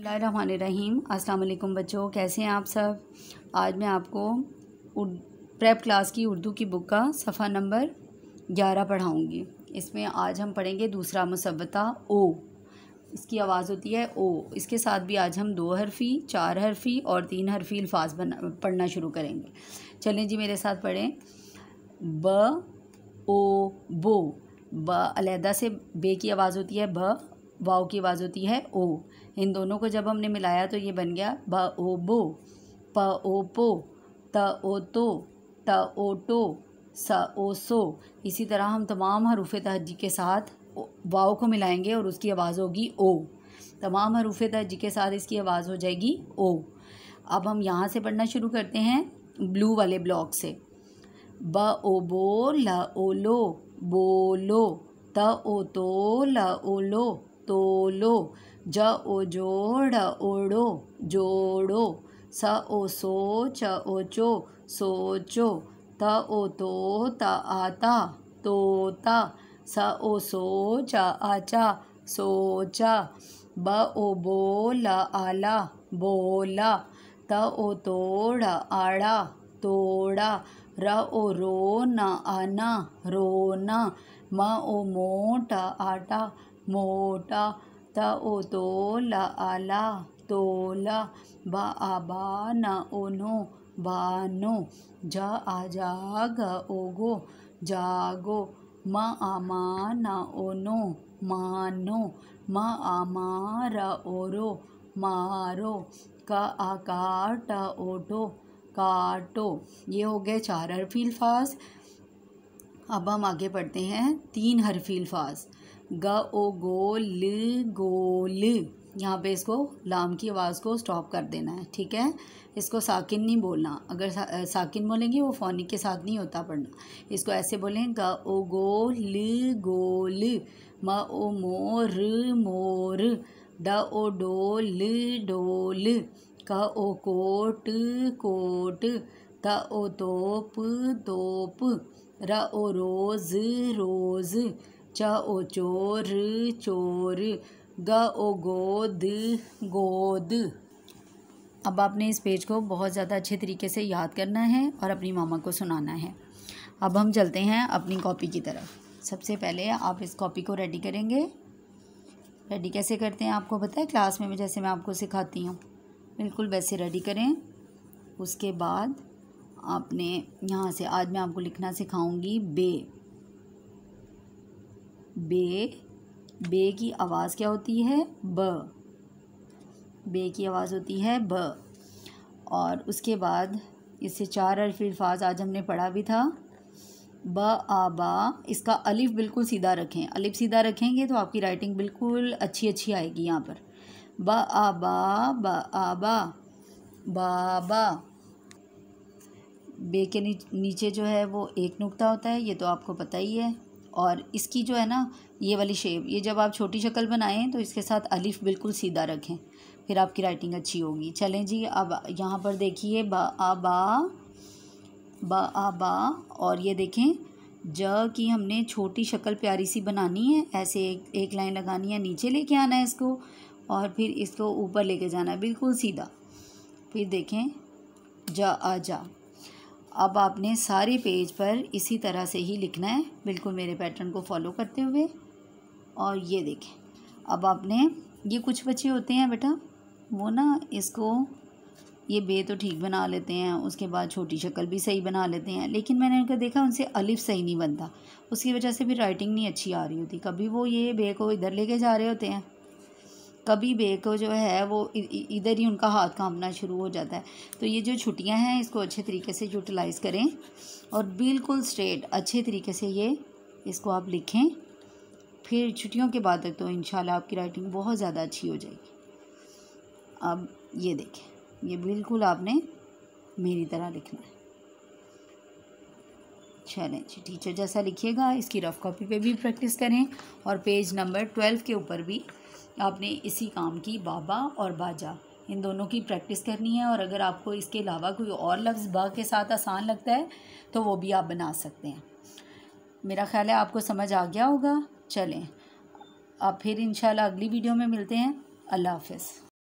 रहीम अस्सलाम वालेकुम बच्चों कैसे हैं आप सब आज मैं आपको प्रेप क्लास की उर्दू की बुक का सफ़ा नंबर ग्यारह पढ़ाऊँगी इसमें आज हम पढ़ेंगे दूसरा मुसवता ओ इसकी आवाज़ होती है ओ इसके साथ भी आज हम दो हरफी चार हरफी और तीन हरफी अल्फाज बना पढ़ना शुरू करेंगे चलें जी मेरे साथ पढ़ें ब ओ बो बलीहदा से बे की आवाज़ होती है ब वाव की आवाज़ होती है ओ इन दोनों को जब हमने मिलाया तो ये बन गया ब ओ बो प ओ पो त ओ तो त ओ टो स ओ सो इसी तरह हम तमाम हरूफ तहजी के साथ वाव को मिलाएंगे और उसकी आवाज़ होगी ओ तमाम हरूफ तहजी के साथ इसकी आवाज़ हो जाएगी ओ अब हम यहाँ से पढ़ना शुरू करते हैं ब्लू वाले ब्लॉक से ब ओ बो ल ओ लो बोलो त ओ तो ल ओ लो तोलो ज ओ जोड़ ओड़ो जोड़ो स ओ सोच ओचो सोचो त ओ तो त आता तोता स ओ सोच आचा सोचा ब ओ बोल आला बोला त ओ तोड़ आड़ा तोड़ा र ओ रो न आना रोना म ओ मोट आटा मोटा त ओ तो ला आला तोला बा आबा ना ओनो बानो जा आजा ग ओगो जागो म आमा ना ओनो मानो म आमार ओरो मारो का टो ओटो काटो ये हो गए चार हरफी अल्फाज अब हम आगे पढ़ते हैं तीन हरफी अल्फाज ग ओ गो ल गोल यहाँ पे इसको लाम की आवाज़ को स्टॉप कर देना है ठीक है इसको साकिन नहीं बोलना अगर सा, साकिन बोलेंगे वो फोनिक के साथ नहीं होता पढ़ना इसको ऐसे बोलें ग ओ गो ल गोल म ओ मोर मोर ड ओ डो ल डोल क ओ कोट कोट त ओ तोप तोप र ओ रोज़ रोज़ च ओ चोर चोर ग ओ गोद गोद अब आपने इस पेज को बहुत ज़्यादा अच्छे तरीके से याद करना है और अपनी मामा को सुनाना है अब हम चलते हैं अपनी कॉपी की तरफ सबसे पहले आप इस कॉपी को रेडी करेंगे रेडी कैसे करते हैं आपको पता है क्लास में जैसे मैं आपको सिखाती हूँ बिल्कुल वैसे रेडी करें उसके बाद आपने यहाँ से आज मैं आपको लिखना सिखाऊंगी बे बे बे की आवाज़ क्या होती है ब बे की आवाज़ होती है ब और उसके बाद इससे चार अरफी अल्फाज आज हमने पढ़ा भी था ब आ बा इसका अलिफ बिल्कुल सीधा रखें अलिफ सीधा रखेंगे तो आपकी राइटिंग बिल्कुल अच्छी अच्छी आएगी यहाँ पर ब आ बा ब आ बा बाबा बे के नीचे जो है वो एक नुक्ता होता है ये तो आपको पता ही है और इसकी जो है ना ये वाली शेप ये जब आप छोटी शक्ल बनाएं तो इसके साथ अलिफ बिल्कुल सीधा रखें फिर आपकी राइटिंग अच्छी होगी चलें जी अब यहाँ पर देखिए बा आ बा आ बा और ये देखें ज की हमने छोटी शक्ल प्यारी सी बनानी है ऐसे एक एक लाइन लगानी है नीचे लेके आना है इसको और फिर इसको ऊपर लेके जाना है बिल्कुल सीधा फिर देखें ज आ जा अब आपने सारे पेज पर इसी तरह से ही लिखना है बिल्कुल मेरे पैटर्न को फॉलो करते हुए और ये देखें अब आपने ये कुछ बच्चे होते हैं बेटा वो ना इसको ये बे तो ठीक बना लेते हैं उसके बाद छोटी शक्ल भी सही बना लेते हैं लेकिन मैंने उनका देखा उनसे अलिफ सही नहीं बनता उसकी वजह से भी राइटिंग नहीं अच्छी आ रही होती कभी वो ये बे को इधर लेके जा रहे होते हैं कभी को जो है वो इधर ही उनका हाथ कांपना शुरू हो जाता है तो ये जो छुट्टियां हैं इसको अच्छे तरीके से यूटिलाइज़ करें और बिल्कुल स्ट्रेट अच्छे तरीके से ये इसको आप लिखें फिर छुट्टियों के बाद तो इन आपकी राइटिंग बहुत ज़्यादा अच्छी हो जाएगी अब ये देखें ये बिल्कुल आपने मेरी तरह लिखना है चलें जी टीचर जैसा लिखिएगा इसकी रफ़ कॉपी पे भी प्रैक्टिस करें और पेज नंबर ट्वेल्व के ऊपर भी आपने इसी काम की बाबा और बाजा इन दोनों की प्रैक्टिस करनी है और अगर आपको इसके अलावा कोई और लफ्ज़ बा के साथ आसान लगता है तो वो भी आप बना सकते हैं मेरा ख्याल है आपको समझ आ गया होगा चलें आप फिर इंशाल्लाह अगली वीडियो में मिलते हैं अल्लाह हाफिज़